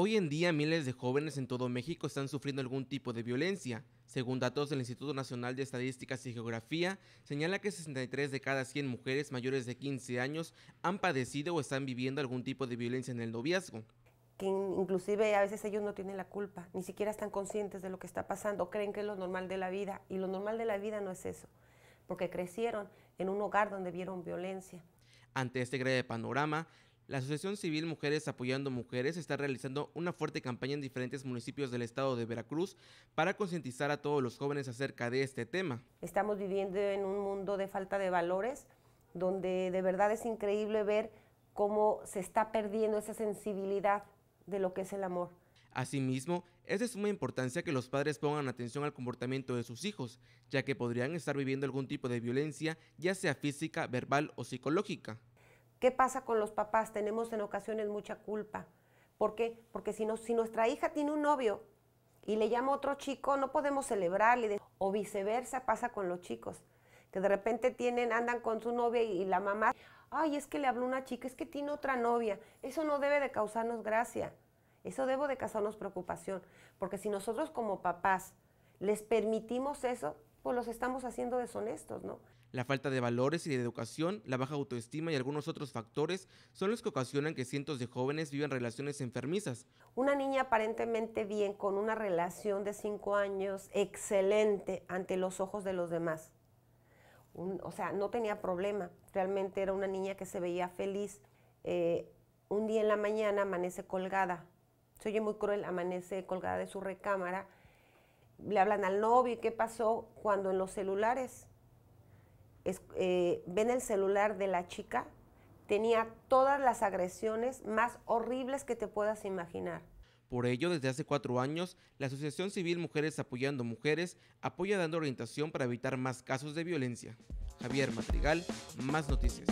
Hoy en día miles de jóvenes en todo México están sufriendo algún tipo de violencia. Según datos del Instituto Nacional de Estadísticas y Geografía, señala que 63 de cada 100 mujeres mayores de 15 años han padecido o están viviendo algún tipo de violencia en el noviazgo. Que inclusive a veces ellos no tienen la culpa, ni siquiera están conscientes de lo que está pasando, creen que es lo normal de la vida y lo normal de la vida no es eso, porque crecieron en un hogar donde vieron violencia. Ante este grave panorama, la Asociación Civil Mujeres Apoyando Mujeres está realizando una fuerte campaña en diferentes municipios del estado de Veracruz para concientizar a todos los jóvenes acerca de este tema. Estamos viviendo en un mundo de falta de valores, donde de verdad es increíble ver cómo se está perdiendo esa sensibilidad de lo que es el amor. Asimismo, es de suma importancia que los padres pongan atención al comportamiento de sus hijos, ya que podrían estar viviendo algún tipo de violencia, ya sea física, verbal o psicológica. ¿Qué pasa con los papás? Tenemos en ocasiones mucha culpa. ¿Por qué? Porque si, no, si nuestra hija tiene un novio y le llama otro chico, no podemos celebrarle. O viceversa pasa con los chicos, que de repente tienen, andan con su novia y, y la mamá, ay, es que le habló una chica, es que tiene otra novia. Eso no debe de causarnos gracia, eso debe de causarnos preocupación, porque si nosotros como papás les permitimos eso, pues los estamos haciendo deshonestos, ¿no? La falta de valores y de educación, la baja autoestima y algunos otros factores son los que ocasionan que cientos de jóvenes vivan relaciones enfermizas. Una niña aparentemente bien, con una relación de cinco años excelente ante los ojos de los demás. o sea, no tenía problema. Realmente era una niña que se veía feliz. Eh, un día en la mañana amanece colgada. Se oye muy cruel, amanece colgada de su recámara. Le hablan al novio, ¿qué pasó? Cuando en los celulares eh, ven el celular de la chica, tenía todas las agresiones más horribles que te puedas imaginar. Por ello, desde hace cuatro años, la Asociación Civil Mujeres Apoyando Mujeres apoya dando orientación para evitar más casos de violencia. Javier Matrigal, más noticias.